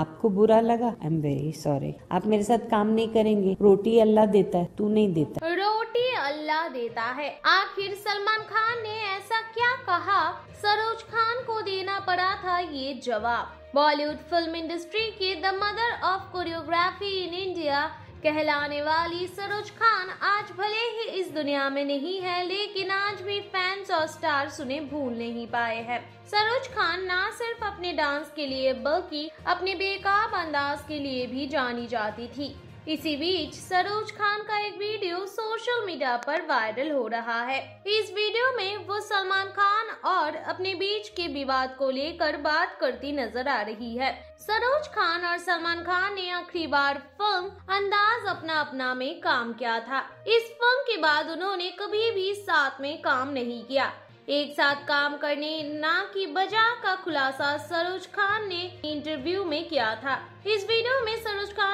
आपको बुरा लगा आई एम वेरी सॉरी आप मेरे साथ काम नहीं करेंगे रोटी अल्लाह देता है तू नहीं देता रोटी अल्लाह देता है आखिर सलमान खान ने ऐसा क्या कहा सरोज खान को देना पड़ा था ये जवाब बॉलीवुड फिल्म इंडस्ट्री के the mother of choreography in India कहलाने वाली सरोज खान आज भले ही इस दुनिया में नहीं है लेकिन आज भी फैंस और स्टार सुने भूल नहीं पाए हैं सरोज खान ना सिर्फ अपने डांस के लिए बल्कि अपने बेकाब अंदाज के लिए भी जानी जाती थी इसी बीच सरोज खान का एक वीडियो सोशल मीडिया पर वायरल हो रहा है इस वीडियो में वो सलमान खान और अपने बीच के विवाद को लेकर बात करती नजर आ रही है सरोज खान और सलमान खान ने आखिरी बार फिल्म अंदाज अपना अपना में काम किया था इस फिल्म के बाद उन्होंने कभी भी साथ में काम नहीं किया एक साथ काम करने न की बजा का खुलासा सरोज खान ने इंटरव्यू में किया था इस वीडियो में सरोज खान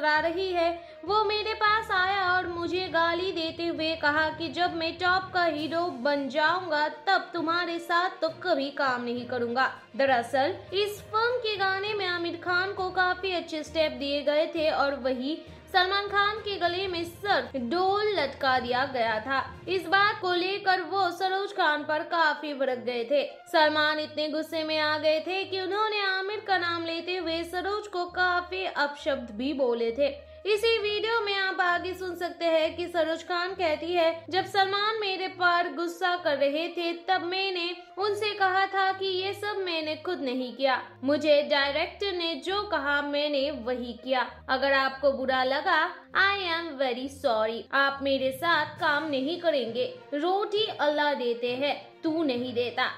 मुस्कुरा रही है वो मेरे पास आया और मुझे गाली देते हुए कहा कि जब मैं टॉप का हीरो बन जाऊंगा तब तुम्हारे साथ तो कभी काम नहीं करूंगा दरअसल इस फिल्म के गाने में आमिर खान को काफी अच्छे स्टेप दिए गए थे और वही सलमान खान के गले में सर डोल लटका दिया गया था इस बात को लेकर वो सर अफरोज खान पर काफी भड़क गए थे सलमान इतने गुस्से में आ गए थे कि उन्होंने आमिर का नाम लेते हुए सरोज को काफी अपशब्द भी बोले थे इसी वीडियो में आप आगे सुन सकते हैं कि सरोज खान कहती है जब सलमान मेरे पर गुस्सा कर रहे थे तब मैंने उनसे कहा था कि ये सब मैंने खुद नहीं किया मुझे डायरेक्टर ने जो कहा मैंने वही किया अगर आपको बुरा लगा आई वेरी सॉरी आप मेरे साथ काम नहीं करेंगे रोटी अल्लाह देते हैं तू नहीं देता